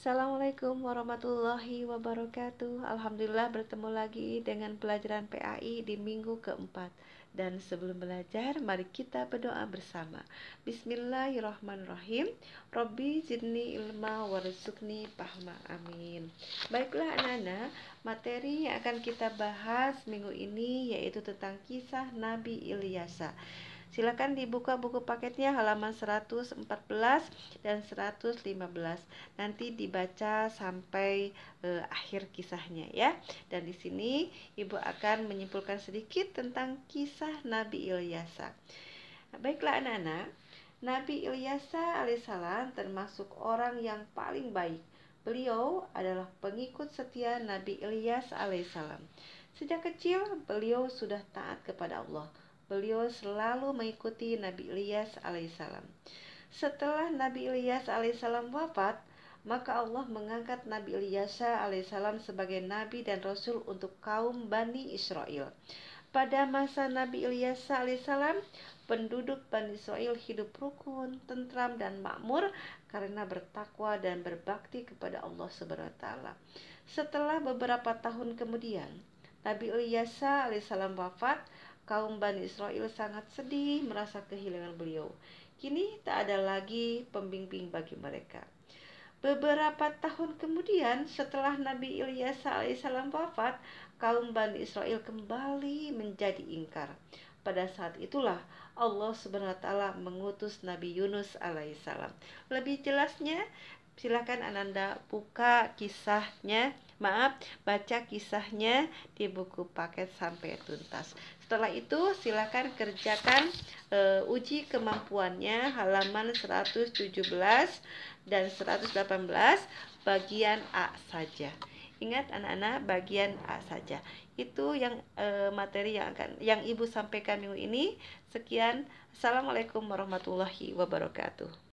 Assalamualaikum warahmatullahi wabarakatuh Alhamdulillah bertemu lagi dengan pelajaran PAI di minggu keempat Dan sebelum belajar mari kita berdoa bersama Bismillahirrahmanirrahim Robbi jinni ilma warizukni pahma amin Baiklah anak-anak materi yang akan kita bahas minggu ini yaitu tentang kisah Nabi Ilyasa Silakan dibuka buku paketnya halaman 114 dan 115. Nanti dibaca sampai e, akhir kisahnya ya. Dan di sini Ibu akan menyimpulkan sedikit tentang kisah Nabi Ilyasa. Baiklah anak-anak, Nabi Ilyasa alaihissalam termasuk orang yang paling baik. Beliau adalah pengikut setia Nabi Ilyas alaihissalam. Sejak kecil beliau sudah taat kepada Allah. Beliau selalu mengikuti Nabi Ilyas alaihissalam. Setelah Nabi Ilyas alaihissalam wafat, maka Allah mengangkat Nabi Ilyas alaihissalam sebagai nabi dan rasul untuk kaum Bani Israel. Pada masa Nabi Ilyas alaihissalam, penduduk Bani Israel hidup rukun, tentram dan makmur karena bertakwa dan berbakti kepada Allah Subhanahu wa taala. Setelah beberapa tahun kemudian, Nabi Ilyas alaihissalam wafat, kaum Bani Israel sangat sedih merasa kehilangan beliau. Kini tak ada lagi pembimbing bagi mereka. Beberapa tahun kemudian setelah Nabi Ilyas alaihissalam wafat, kaum Bani Israel kembali menjadi ingkar. Pada saat itulah Allah Subhanahu wa taala mengutus Nabi Yunus alaihissalam. Lebih jelasnya silakan Ananda buka kisahnya, maaf, baca kisahnya di buku paket sampai tuntas. Setelah itu silakan kerjakan e, uji kemampuannya halaman 117 dan 118 bagian A saja. Ingat anak-anak bagian A saja. Itu yang e, materi yang akan yang Ibu sampaikan minggu ini. Sekian. Assalamualaikum warahmatullahi wabarakatuh.